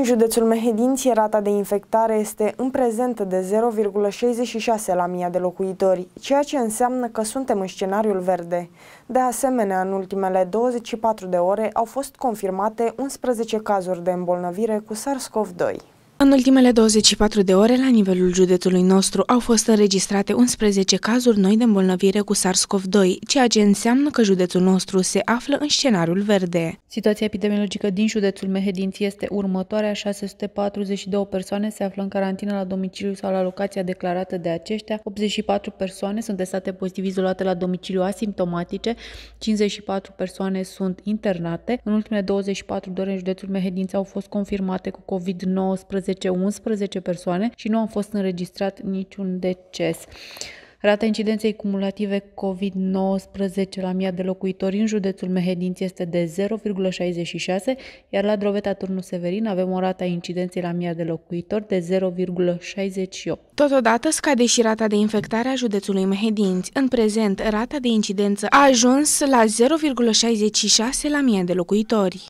În județul Mehedinți, rata de infectare este în prezent de 0,66 la mii de locuitori, ceea ce înseamnă că suntem în scenariul verde. De asemenea, în ultimele 24 de ore au fost confirmate 11 cazuri de îmbolnăvire cu SARS-CoV-2. În ultimele 24 de ore, la nivelul județului nostru, au fost înregistrate 11 cazuri noi de îmbolnăvire cu SARS-CoV-2, ceea ce înseamnă că județul nostru se află în scenariul verde. Situația epidemiologică din județul Mehedinți este următoarea. 642 persoane se află în carantină la domiciliu sau la locația declarată de aceștia. 84 persoane sunt testate pozitiv izolate la domiciliu asimptomatice. 54 persoane sunt internate. În ultimele 24 de ore, în județul Mehedinți au fost confirmate cu COVID-19 11 persoane și nu a fost înregistrat niciun deces. Rata incidenței cumulative COVID-19 la 1000 de locuitori în județul Mehedinți este de 0,66, iar la Droveta Turnu Severin avem o rata incidenței la 1000 de locuitori de 0,68. Totodată scade și rata de infectare a județului Mehedinți. În prezent, rata de incidență a ajuns la 0,66 la 1000 de locuitori.